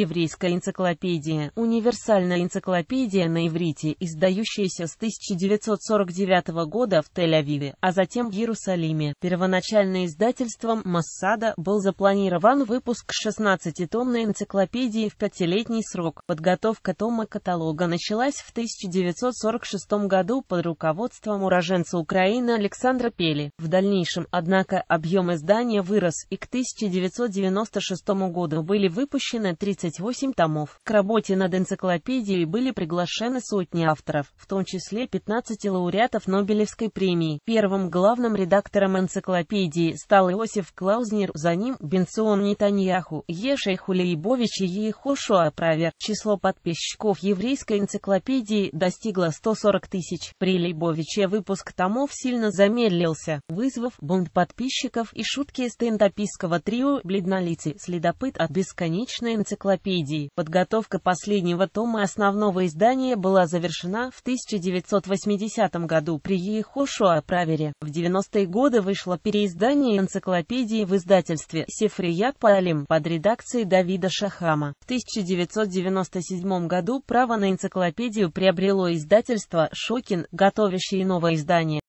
Еврейская энциклопедия – универсальная энциклопедия на иврите, издающаяся с 1949 года в Тель-Авиве, а затем в Иерусалиме. Первоначально издательством Массада был запланирован выпуск 16-томной энциклопедии в пятилетний срок. Подготовка тома каталога началась в 1946 году под руководством уроженца Украины Александра Пели. В дальнейшем, однако, объем издания вырос, и к 1996 году были выпущены 30 28 томов. К работе над энциклопедией были приглашены сотни авторов, в том числе 15 лауреатов Нобелевской премии. Первым главным редактором энциклопедии стал Иосиф Клаузнер, за ним Бенцион Нетаньяху, Ешей Хулейбович и Ехошуа Правер. Число подписчиков еврейской энциклопедии достигло 140 тысяч. При Лейбовиче выпуск томов сильно замедлился, вызвав бунт подписчиков и шутки стендапистского трио «Бледнолицый следопыт от бесконечной энциклопедии энциклопедии. Подготовка последнего тома основного издания была завершена в 1980 году при Ехошуа Правере. В 90-е годы вышло переиздание энциклопедии в издательстве «Сефрият Палим» под редакцией Давида Шахама. В 1997 году право на энциклопедию приобрело издательство «Шокин», готовящее новое издание.